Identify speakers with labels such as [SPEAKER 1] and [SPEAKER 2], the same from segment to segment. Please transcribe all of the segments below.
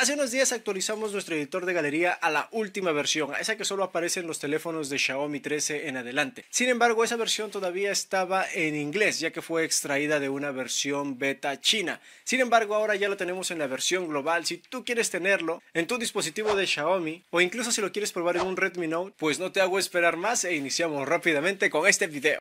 [SPEAKER 1] Hace unos días actualizamos nuestro editor de galería a la última versión, a esa que solo aparece en los teléfonos de Xiaomi 13 en adelante. Sin embargo, esa versión todavía estaba en inglés, ya que fue extraída de una versión beta china. Sin embargo, ahora ya lo tenemos en la versión global. Si tú quieres tenerlo en tu dispositivo de Xiaomi o incluso si lo quieres probar en un Redmi Note, pues no te hago esperar más e iniciamos rápidamente con este video.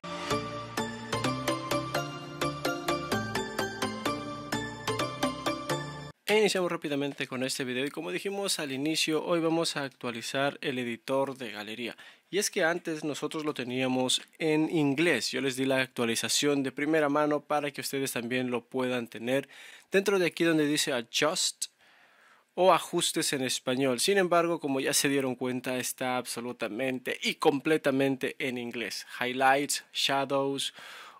[SPEAKER 1] iniciamos rápidamente con este video y como dijimos al inicio hoy vamos a actualizar el editor de galería y es que antes nosotros lo teníamos en inglés yo les di la actualización de primera mano para que ustedes también lo puedan tener dentro de aquí donde dice adjust o ajustes en español. Sin embargo, como ya se dieron cuenta, está absolutamente y completamente en inglés. Highlights, shadows,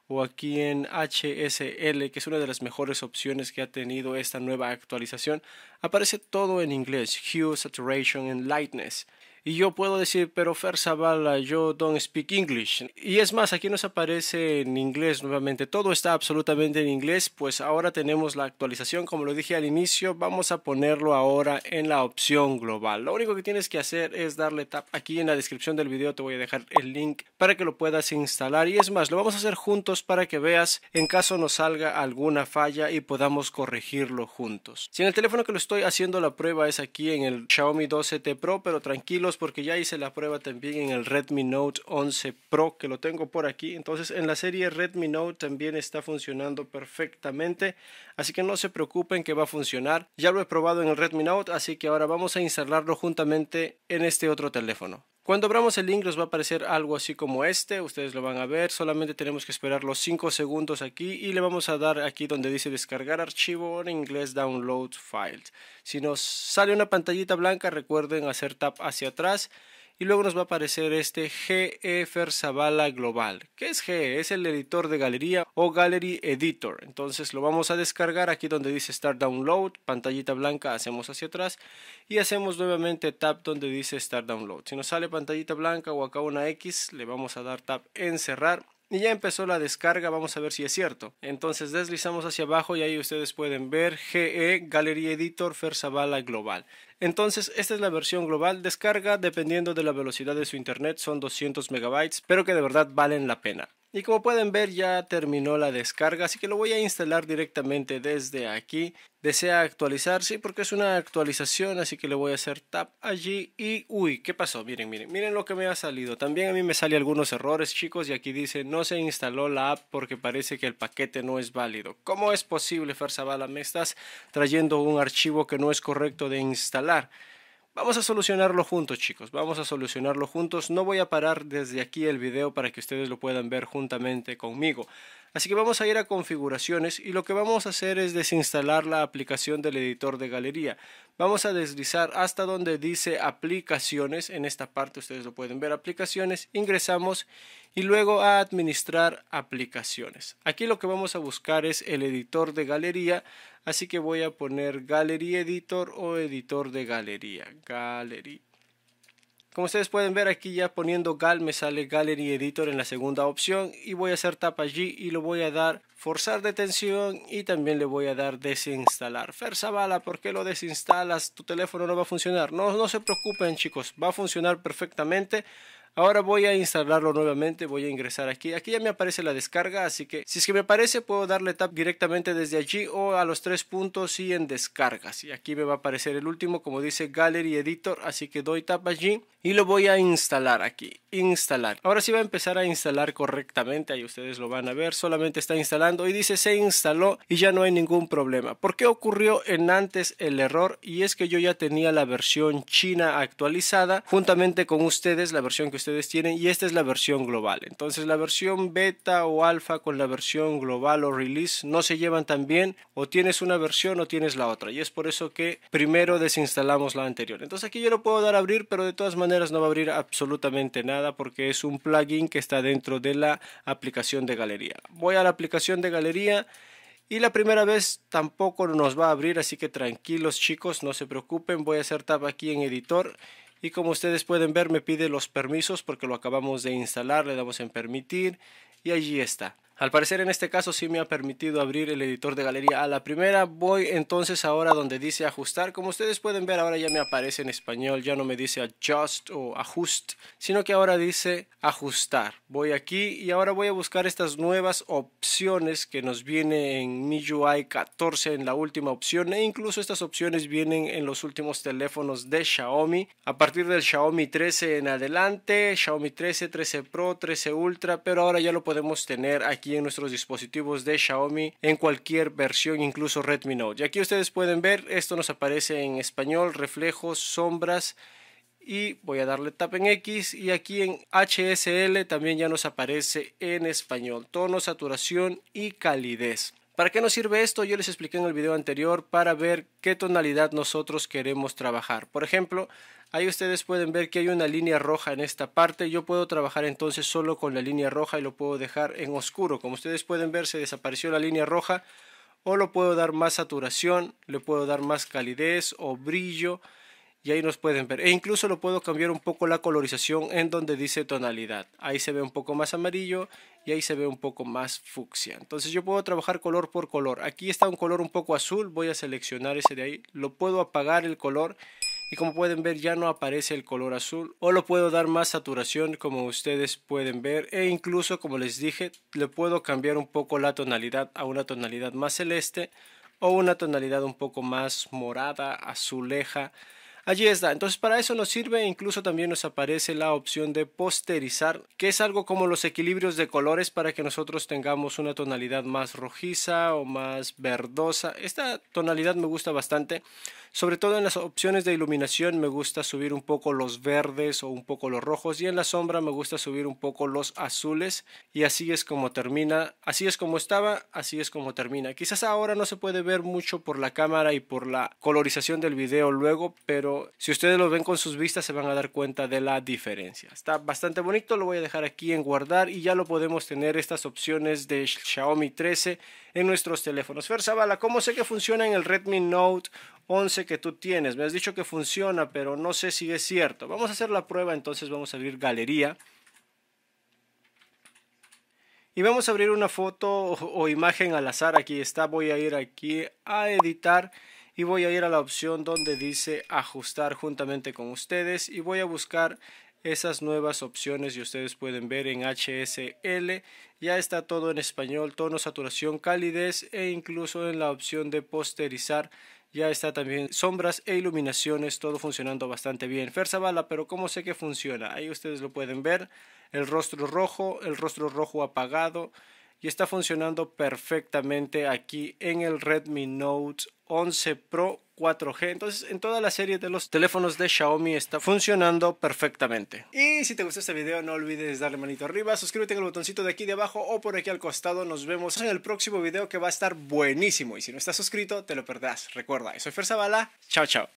[SPEAKER 1] o aquí en HSL, que es una de las mejores opciones que ha tenido esta nueva actualización, aparece todo en inglés, Hue, Saturation and Lightness y yo puedo decir, pero Fer Zavala, yo don't speak English. Y es más, aquí nos aparece en inglés nuevamente, todo está absolutamente en inglés, pues ahora tenemos la actualización, como lo dije al inicio, vamos a ponerlo ahora en la opción global. Lo único que tienes que hacer es darle tap aquí en la descripción del video, te voy a dejar el link para que lo puedas instalar y es más, lo vamos a hacer juntos para que veas en caso nos salga alguna falla y podamos corregirlo juntos. Si en el teléfono que lo estoy haciendo la prueba es aquí en el Xiaomi 12T Pro, pero tranquilos porque ya hice la prueba también en el Redmi Note 11 Pro que lo tengo por aquí. Entonces en la serie Redmi Note también está funcionando perfectamente. Así que no se preocupen que va a funcionar. Ya lo he probado en el Redmi Note así que ahora vamos a instalarlo juntamente en este otro teléfono. Cuando abramos el link nos va a aparecer algo así como este, ustedes lo van a ver, solamente tenemos que esperar los 5 segundos aquí y le vamos a dar aquí donde dice descargar archivo en inglés download files. Si nos sale una pantallita blanca recuerden hacer tap hacia atrás y luego nos va a aparecer este GE Zavala Global. ¿Qué es GE? Es el editor de galería o Gallery Editor. Entonces lo vamos a descargar aquí donde dice Start Download, pantallita blanca, hacemos hacia atrás y hacemos nuevamente tap donde dice Start Download. Si nos sale pantallita blanca o acá una X, le vamos a dar tap en cerrar y ya empezó la descarga, vamos a ver si es cierto. Entonces deslizamos hacia abajo y ahí ustedes pueden ver GE Gallery Editor Fersavala Global. Entonces, esta es la versión global. Descarga, dependiendo de la velocidad de su internet, son 200 megabytes, pero que de verdad valen la pena. Y como pueden ver ya terminó la descarga, así que lo voy a instalar directamente desde aquí. Desea actualizar, sí, porque es una actualización, así que le voy a hacer tap allí. Y, uy, ¿qué pasó? Miren, miren, miren lo que me ha salido. También a mí me salen algunos errores, chicos, y aquí dice no se instaló la app porque parece que el paquete no es válido. ¿Cómo es posible, Bala? Me estás trayendo un archivo que no es correcto de instalar. Vamos a solucionarlo juntos chicos, vamos a solucionarlo juntos. No voy a parar desde aquí el video para que ustedes lo puedan ver juntamente conmigo. Así que vamos a ir a configuraciones y lo que vamos a hacer es desinstalar la aplicación del editor de galería. Vamos a deslizar hasta donde dice aplicaciones, en esta parte ustedes lo pueden ver, aplicaciones, ingresamos y luego a administrar aplicaciones. Aquí lo que vamos a buscar es el editor de galería, así que voy a poner galería editor o editor de galería, galería. Como ustedes pueden ver aquí ya poniendo Gal me sale Gallery Editor en la segunda opción y voy a hacer tap allí y lo voy a dar forzar detención y también le voy a dar desinstalar. Bala, ¿por qué lo desinstalas? Tu teléfono no va a funcionar. No, no se preocupen chicos, va a funcionar perfectamente. Ahora voy a instalarlo nuevamente, voy a ingresar aquí. Aquí ya me aparece la descarga, así que si es que me parece puedo darle tap directamente desde allí o a los tres puntos y en descargas. Y aquí me va a aparecer el último, como dice Gallery Editor, así que doy tap allí y lo voy a instalar aquí. Instalar. Ahora sí va a empezar a instalar correctamente, ahí ustedes lo van a ver, solamente está instalando y dice se instaló y ya no hay ningún problema. ¿Por qué ocurrió en antes el error? Y es que yo ya tenía la versión china actualizada juntamente con ustedes, la versión que ustedes tienen y esta es la versión global. Entonces la versión beta o alfa con la versión global o release no se llevan tan bien o tienes una versión o tienes la otra y es por eso que primero desinstalamos la anterior. Entonces aquí yo lo puedo dar a abrir pero de todas maneras no va a abrir absolutamente nada porque es un plugin que está dentro de la aplicación de galería. Voy a la aplicación de galería. Y la primera vez tampoco nos va a abrir, así que tranquilos chicos, no se preocupen. Voy a hacer tab aquí en editor y como ustedes pueden ver, me pide los permisos porque lo acabamos de instalar. Le damos en permitir y allí está. Al parecer en este caso sí me ha permitido abrir el editor de galería a la primera. Voy entonces ahora donde dice ajustar. Como ustedes pueden ver ahora ya me aparece en español. Ya no me dice adjust o ajust, sino que ahora dice ajustar. Voy aquí y ahora voy a buscar estas nuevas opciones que nos viene en MIUI 14 en la última opción. E incluso estas opciones vienen en los últimos teléfonos de Xiaomi. A partir del Xiaomi 13 en adelante, Xiaomi 13, 13 Pro, 13 Ultra, pero ahora ya lo podemos tener aquí en nuestros dispositivos de Xiaomi en cualquier versión, incluso Redmi Note. Y aquí ustedes pueden ver, esto nos aparece en español, reflejos, sombras y voy a darle tap en X y aquí en HSL también ya nos aparece en español, tono, saturación y calidez. ¿Para qué nos sirve esto? Yo les expliqué en el video anterior para ver qué tonalidad nosotros queremos trabajar. Por ejemplo, ahí ustedes pueden ver que hay una línea roja en esta parte. Yo puedo trabajar entonces solo con la línea roja y lo puedo dejar en oscuro. Como ustedes pueden ver, se desapareció la línea roja. O lo puedo dar más saturación, le puedo dar más calidez o brillo y ahí nos pueden ver. E incluso lo puedo cambiar un poco la colorización en donde dice tonalidad. Ahí se ve un poco más amarillo y ahí se ve un poco más fucsia. Entonces yo puedo trabajar color por color. Aquí está un color un poco azul, voy a seleccionar ese de ahí. Lo puedo apagar el color y como pueden ver ya no aparece el color azul o lo puedo dar más saturación como ustedes pueden ver e incluso como les dije le puedo cambiar un poco la tonalidad a una tonalidad más celeste o una tonalidad un poco más morada, azuleja allí está. Entonces para eso nos sirve, incluso también nos aparece la opción de posterizar, que es algo como los equilibrios de colores para que nosotros tengamos una tonalidad más rojiza o más verdosa. Esta tonalidad me gusta bastante, sobre todo en las opciones de iluminación me gusta subir un poco los verdes o un poco los rojos y en la sombra me gusta subir un poco los azules y así es como termina, así es como estaba, así es como termina. Quizás ahora no se puede ver mucho por la cámara y por la colorización del video luego, pero si ustedes lo ven con sus vistas se van a dar cuenta de la diferencia. Está bastante bonito, lo voy a dejar aquí en guardar y ya lo podemos tener estas opciones de Xiaomi 13 en nuestros teléfonos. Ferzabala, ¿cómo sé que funciona en el Redmi Note 11 que tú tienes? Me has dicho que funciona, pero no sé si es cierto. Vamos a hacer la prueba, entonces vamos a abrir galería. Y vamos a abrir una foto o imagen al azar. Aquí está, voy a ir aquí a editar y voy a ir a la opción donde dice ajustar juntamente con ustedes y voy a buscar esas nuevas opciones y ustedes pueden ver en HSL ya está todo en español, tono, saturación, calidez e incluso en la opción de posterizar ya está también sombras e iluminaciones, todo funcionando bastante bien. bala pero ¿cómo sé que funciona? Ahí ustedes lo pueden ver, el rostro rojo, el rostro rojo apagado, y está funcionando perfectamente aquí en el Redmi Note 11 Pro 4G. Entonces, en toda la serie de los teléfonos de Xiaomi está funcionando perfectamente. Y si te gustó este video, no olvides darle manito arriba, suscríbete en el botoncito de aquí de abajo o por aquí al costado. Nos vemos en el próximo video que va a estar buenísimo. Y si no estás suscrito, te lo perdás. Recuerda, soy Fer Zavala. Chao, chao.